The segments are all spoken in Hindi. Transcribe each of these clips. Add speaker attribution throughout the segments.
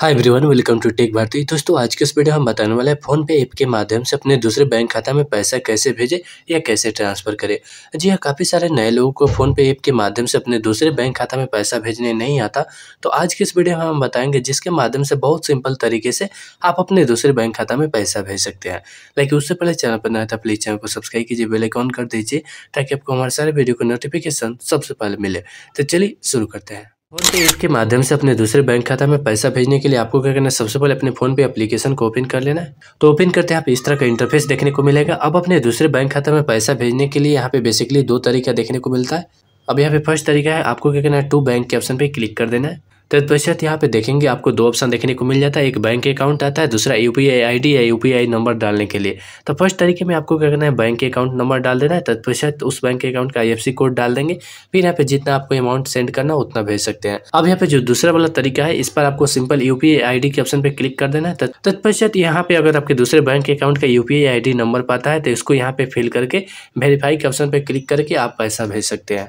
Speaker 1: hi everyone welcome to tech Bharti दोस्तों आज के इस वीडियो हम बताने वाले हैं फोन पे ऐप के माध्यम से अपने दूसरे बैंक खाता में पैसा कैसे भेजें या कैसे ट्रांसफर करें जी हाँ काफ़ी सारे नए लोगों को फोन पे ऐप के माध्यम से अपने दूसरे बैंक खाता में पैसा भेजने नहीं आता तो आज के इस वीडियो में हम बताएंगे जिसके माध्यम से बहुत सिंपल तरीके से आप अपने दूसरे बैंक खाता में पैसा भेज सकते हैं लेकिन उससे पहले चैनल पर नया था प्लीज़ चैनल को सब्सक्राइब कीजिए बेलाइकॉन कर दीजिए ताकि आपको हमारे सारे वीडियो को नोटिफिकेशन सबसे पहले मिले तो चलिए शुरू करते हैं फोन पे ऐप के माध्यम से अपने दूसरे बैंक खाता में पैसा भेजने के लिए आपको क्या करना है सबसे पहले अपने फोन पे एप्लीकेशन को ओपन कर लेना है तो ओपन करते हैं आप इस तरह का इंटरफेस देखने को मिलेगा अब अपने दूसरे बैंक खाता में पैसा भेजने के लिए यहाँ पे बेसिकली दो तरीका देखने को मिलता है अब यहाँ पे फर्स्ट तरीका है आपको क्या करना है टू बैंक के ऑप्शन पे क्लिक कर देना है तत्पश्चात तो यहाँ पे देखेंगे आपको दो ऑप्शन देखने को मिल जाता है एक बैंक अकाउंट आता है दूसरा U P I I D या यू पी आई नंबर डालने के लिए तो फर्स्ट तरीके में आपको क्या करना है बैंक अकाउंट नंबर डाल देना है तत्पश्चात तो उस बैंक अकाउंट का आई एफ सी कोड डाल देंगे फिर यहाँ पे जितना आपको अमाउंट सेंड करना उतना भेज सकते हैं अब यहाँ पे जो दूसरा वाला तरीका है इस पर आपको simple U P I I D option पर क्लिक कर देना है तत्पश्चात तो- यहाँ पे अगर आपके दूसरे बैंक अकाउंट का U P I I D number पाता है तो इसको यहाँ पे फिल करके वेरीफाई के ऑप्शन पर क्लिक करके आप पैसा भेज सकते हैं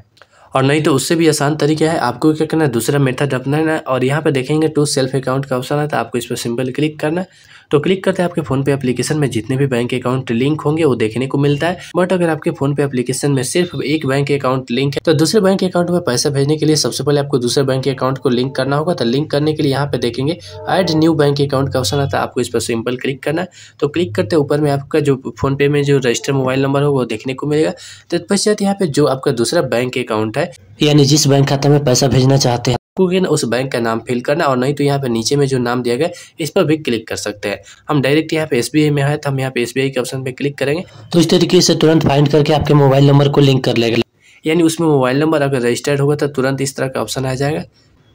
Speaker 1: और नहीं तो उससे भी आसान तरीका है आपको क्या करना है दूसरा मेथड अपनाना है और यहाँ पर देखेंगे टू सेल्फ अकाउंट का ऑप्शन है तो आपको इस पर सिंपल क्लिक करना है तो क्लिक करते हैं आपके फोन पे एप्लीकेशन में जितने भी बैंक अकाउंट लिंक होंगे वो देखने को मिलता है बट अगर आपके फोन पे एप्लीकेशन में सिर्फ एक बैंक अकाउंट लिंक है तो दूसरे बैंक अकाउंट में पैसा भेजने के लिए सबसे पहले आपको दूसरे बैंक अकाउंट को लिंक करना होगा तो लिंक करने के लिए यहाँ पे देखेंगे एड न्यू बैंक अकाउंट का ऑप्शन आता है आपको इस पर सिंपल क्लिक करना है तो क्लिक करते ऊपर में आपका जो फोन पे में जो रजिस्टर मोबाइल नंबर होगा वो देखने को मिलेगा तत्पश्चात तो यहाँ पे जो आपका दूसरा बैंक अकाउंट है यानी जिस बैंक खाते में पैसा भेजना चाहते हैं आपको ना उस बैंक का नाम फिल करना और नहीं तो यहाँ पे नीचे में जो नाम दिया गया इस पर भी क्लिक कर सकते हैं हम डायरेक्ट यहाँ पे एस में आए तो हम यहाँ पे एस के ऑप्शन पे क्लिक करेंगे तो इस तरीके से तुरंत फाइंड करके आपके मोबाइल नंबर को लिंक कर लेगा यानी उसमें मोबाइल नंबर अगर रजिस्टर्ड होगा तो तुरंत इस तरह का ऑप्शन आ जाएगा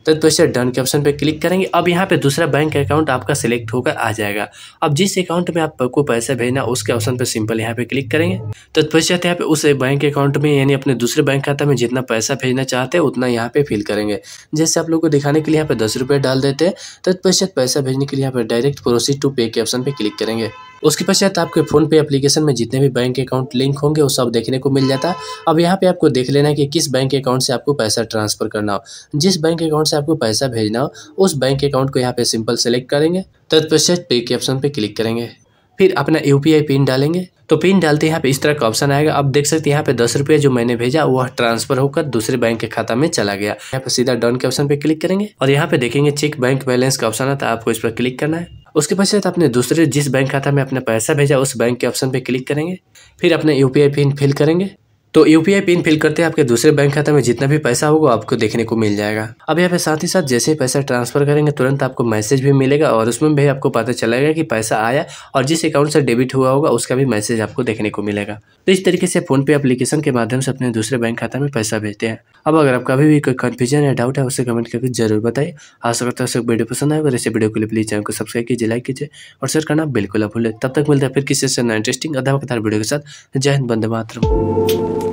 Speaker 1: तो दोस्तों डन के ऑप्शन पर क्लिक करेंगे अब यहाँ पे दूसरा बैंक अकाउंट आपका सिलेक्ट होकर आ जाएगा अब जिस अकाउंट में आपको पैसे भेजना उसके ऑप्शन पर सिंपल यहाँ पे क्लिक करेंगे तो दोस्तों यहाँ पे उस बैंक अकाउंट में यानी अपने दूसरे बैंक खाता में जितना पैसा भेजना चाहते हैं उतना यहाँ पे फिल करेंगे जैसे आप लोग को दिखाने के लिए यहाँ पे दस रुपये डाल देते हैं तत्पश्चात तो पैसा भेजने के लिए यहाँ पे डायरेक्ट प्रोसीड टू पे के ऑप्शन पर क्लिक करेंगे उसके पश्चात आपके फोन पे एप्लीकेशन में जितने भी बैंक अकाउंट लिंक होंगे वो सब देखने को मिल जाता है अब यहाँ पे आपको देख लेना है कि किस बैंक अकाउंट से आपको पैसा ट्रांसफर करना हो जिस बैंक अकाउंट से आपको पैसा भेजना हो उस बैंक अकाउंट को यहाँ पे सिंपल सेलेक्ट करेंगे तत्पश्चात पे के ऑप्शन पे क्लिक करेंगे फिर अपना यू पिन डालेंगे तो पिन डालते यहाँ पे इस तरह का ऑप्शन आएगा आप देख सकते हैं यहाँ पे दस रुपया जो मैंने भेजा वह ट्रांसफर होकर दूसरे बैंक के खाता में चला गया यहाँ पे सीधा डन के ऑप्शन पे क्लिक करेंगे और यहाँ पे देखेंगे चेक बैंक बैलेंस का ऑप्शन आता है आपको इस पर क्लिक करना है उसके पश्चात अपने दूसरे जिस बैंक खाता में अपना पैसा भेजा उस बैंक के ऑप्शन पर क्लिक करेंगे फिर अपने यू पिन फिल करेंगे तो यूपीआई पिन फिल करते हैं आपके दूसरे बैंक खाते में जितना भी पैसा होगा आपको देखने को मिल जाएगा अब यहाँ पे साथ ही साथ जैसे ही पैसा ट्रांसफर करेंगे तुरंत आपको मैसेज भी मिलेगा और उसमें भी आपको पता चलेगा कि पैसा आया और जिस अकाउंट से डेबिट हुआ होगा उसका भी मैसेज आपको देखने को मिलेगा तो इस तरीके से फोन पे एप्लीकेशन के माध्यम से अपने दूसरे बैंक खाता में पैसा भेजते हैं अब अगर आपका भी कोई कन्फ्यूजन या डाउट है उसे कमेंट करके जरूर बताइए आशा करता है वीडियो पसंद आएगा ऐसे वीडियो के लिए प्लीज चैनल को सब्सक्राइब कीजिए लाइक कीजिए और शेयर करना बिल्कुल ना भूलें तब तक मिलता है फिर किसी से इंटरेस्टिंग अध्यापकदार वीडियो के साथ जय हिंद बंदे मातरम